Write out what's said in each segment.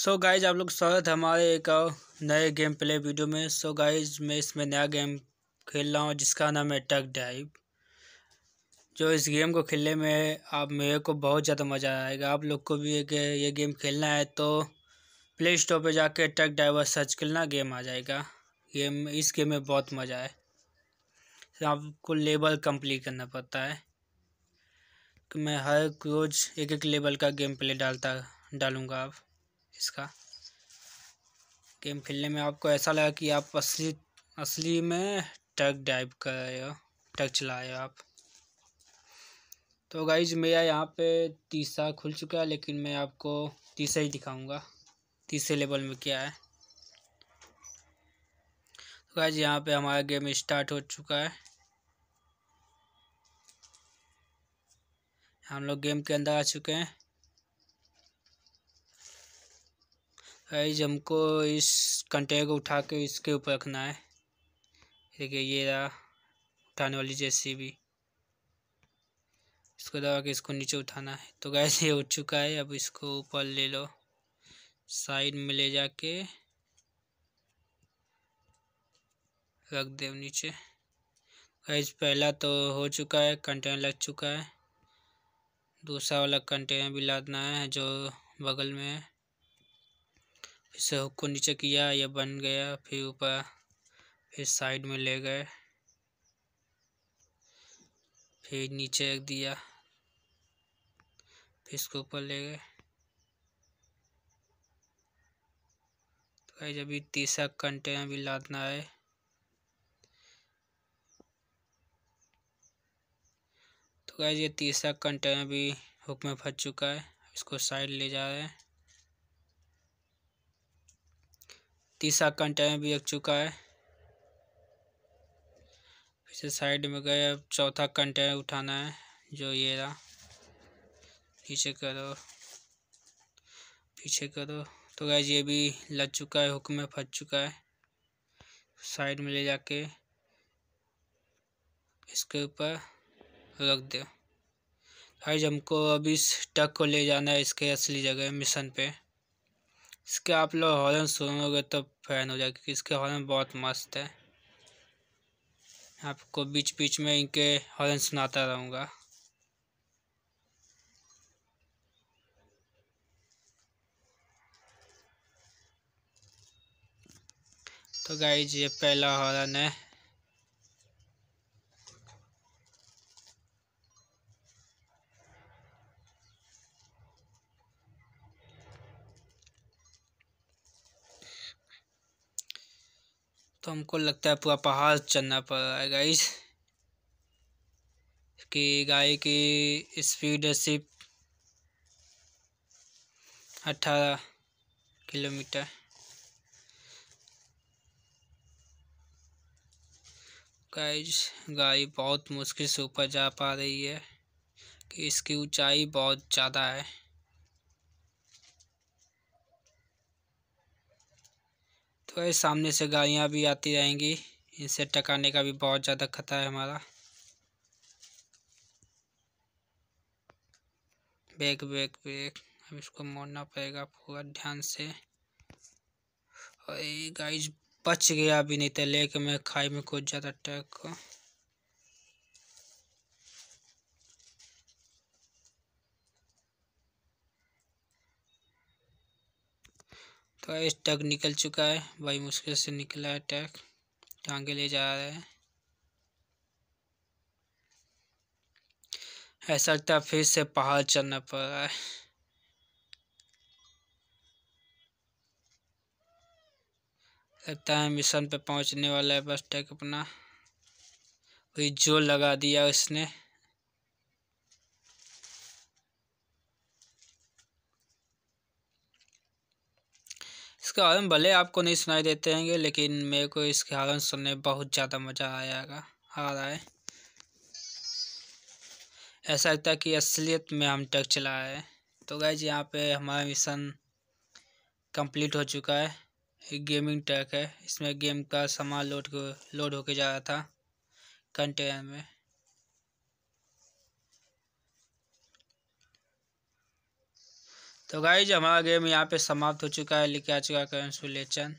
सो so guys आप लोग स्वागत है हमारे एक नए गेम प्ले वीडियो में सो so गाइज मैं इसमें नया गेम खेल रहा हूँ जिसका नाम है टक डाइव जो इस गेम को खेलने में आप मेरे को बहुत ज़्यादा मज़ा आएगा आप लोग को भी एक ये गेम खेलना है तो प्ले स्टोर पर जाके टक डाइवर सर्च करना गेम आ जाएगा गेम इस गेम में बहुत मज़ा है तो आपको लेवल कंप्लीट करना पड़ता है कि मैं हर रोज़ एक एक लेवल का गेम प्ले डालता डालूँगा आप इसका गेम खेलने में आपको ऐसा लगा कि आप असली असली में टग डाइव कर टग चलाए आप तो गाइज मेरा यहाँ पे तीसरा खुल चुका है लेकिन मैं आपको तीसरा ही दिखाऊंगा तीसरे लेवल में क्या है तो गाइज यहाँ पे हमारा गेम स्टार्ट हो चुका है हम लोग गेम के अंदर आ चुके हैं गाइज हमको इस कंटेनर को उठा के इसके ऊपर रखना है देखिए ये रहा उठाने वाली जैसी भी इसको दबा के इसको नीचे उठाना है तो गैस ये उठ चुका है अब इसको ऊपर ले लो साइड में ले जाके रख दे नीचे गैस पहला तो हो चुका है कंटेनर लग चुका है दूसरा वाला कंटेनर भी लादना है जो बगल में है इसे हुक को नीचे किया या बन गया फिर ऊपर फिर साइड में ले गए फिर नीचे रख दिया फिर इसको ऊपर ले गए तो गाइज अभी तीसरा कंटेनर भी लादना है तो गाइज ये तीसरा कंटेनर भी हुक में फंस चुका है इसको साइड ले जा रहे हैं तीसरा कंटेनर भी रख चुका है फिर से साइड में गए अब चौथा कंटेनर उठाना है जो ये रहा पीछे करो पीछे करो तो गैज ये भी लग चुका है हुक में फंस चुका है साइड में ले जाके इसके ऊपर रख दो गाइज हमको अब इस टक को ले जाना है इसके असली जगह मिशन पे इसके आप लोग हॉर्न सुनोगे तो फैन हो जाए क्योंकि इसके हॉर्न बहुत मस्त है आपको बीच बीच में इनके हॉर्न सुनाता रहूँगा तो गाइज ये पहला हॉर्न है तो हमको लगता है पूरा पहाड़ चलना पड़ रहा है गाइस कि गाय की स्पीड सिर्फ अट्ठारह किलोमीटर गाइस गाय बहुत मुश्किल से ऊपर जा पा रही है कि इसकी ऊंचाई बहुत ज़्यादा है कई सामने से गाड़ियाँ भी आती रहेंगी इनसे टकाने का भी बहुत ज़्यादा खतरा है हमारा बैक बैक बैक अब इसको मोड़ना पड़ेगा पूरा ध्यान से और बच गया अभी नहीं तो लेके मैं खाई में कुछ ज्यादा टक गाइस टग निकल चुका है भाई मुश्किल से निकला है टग टांगे ले जा रहा है ऐसा लगता है फिर से पहाड़ चढ़ना पड़ रहा है लगता है मिशन पे पहुंचने वाला है बस टैक अपना वही जो लगा दिया उसने इसके हॉर्न भले आपको नहीं सुनाई देते होंगे लेकिन मेरे को इसके हॉर्न सुनने बहुत ज़्यादा मज़ा आएगा आ रहा है ऐसा लगता है कि असलियत में हम टक चला है तो गए जी यहाँ पे हमारा मिशन कंप्लीट हो चुका है एक गेमिंग ट्रैक है इसमें गेम का सामान लोड लोड होके जा रहा था कंटेनर में तो गाइज हमारा गेम यहाँ पे समाप्त हो चुका है लेके आ चुका कंसुलेशन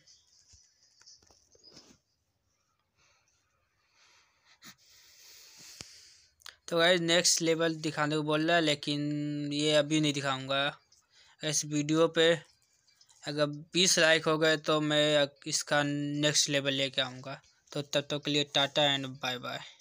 तो गाइज नेक्स्ट लेवल दिखाने को बोल रहा है लेकिन ये अभी नहीं दिखाऊंगा इस वीडियो पे अगर बीस लाइक हो गए तो मैं इसका नेक्स्ट लेवल लेके आऊँगा तो तब तक तो के लिए टाटा एंड बाय बाय